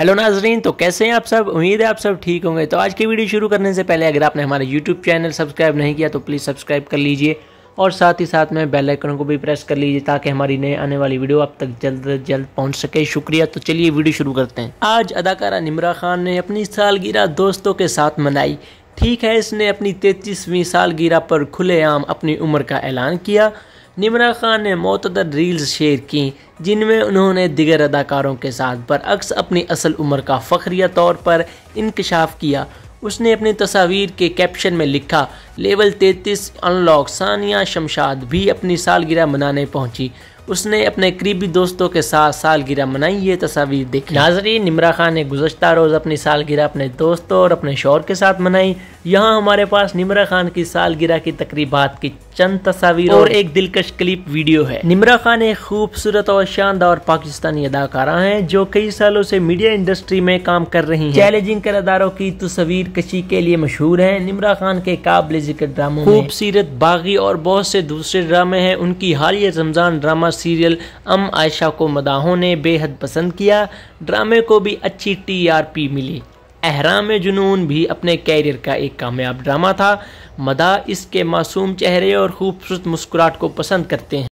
hello नाजरीन तो कैसे हैं आप सब उम्मीद है आप सब ठीक होंगे तो आज की वीडियो शुरू करने से पहले अगर आपने हमारे यूट्यूब चैनल सब्सक्राइब नहीं किया तो प्लीज़ सब्सक्राइब कर लीजिए और साथ ही साथ में बेल आइकन को भी प्रेस कर लीजिए ताकि हमारी नए आने वाली वीडियो आप तक जल्द से जल्द पहुंच सके शुक्रिया तो चलिए वीडियो शुरू करते हैं आज अदाकारा निमरा खान ने अपनी सालगिरह दोस्तों के साथ मनाई ठीक है इसने अपनी तैतीसवीं सालगिरह पर खुलेआम अपनी उम्र का ऐलान किया निमरा खान ने मतदर रील्स शेयर की जिनमें उन्होंने दिगर अदाकारों के साथ बरअक्स अपनी असल उम्र का फ़खरिया तौर पर इंकशाफ किया उसने अपनी तस्वीर के कैप्शन में लिखा लेवल 33 अनलॉक सानिया शमशाद भी अपनी सालगिरह मनाने पहुंची उसने अपने करीबी दोस्तों के साथ सालगिरह मनाई ये तस्वीर देखी नाजरी निमरा खान ने गुजशत रोज़ अपनी सालगिरह अपने दोस्तों और अपने शोर के साथ मनाई यहाँ हमारे पास निमरा खान की सालगिरह की तकरीबात की चंद तस्वीर और एक दिलकश क्लिप वीडियो है निमरा खान एक खूबसूरत और शानदार पाकिस्तानी अदाकारा हैं जो कई सालों से मीडिया इंडस्ट्री में काम कर रही हैं चैलेंजिंग करदारों की तस्वीर कशी के लिए मशहूर हैं निमरा खान के काबिल जिक्र ड्रामों खूबसूरत बागी और बहुत से दूसरे ड्रामे हैं उनकी हालिया Ramzan drama serial um Ayesha को मदाहों ने बेहद पसंद किया ड्रामे को भी अच्छी टीआरपी मिली अहराम जुनून भी अपने कैरियर का एक कामयाब ड्रामा था मदा इसके मासूम चेहरे और खूबसूरत मुस्कुराहट को पसंद करते हैं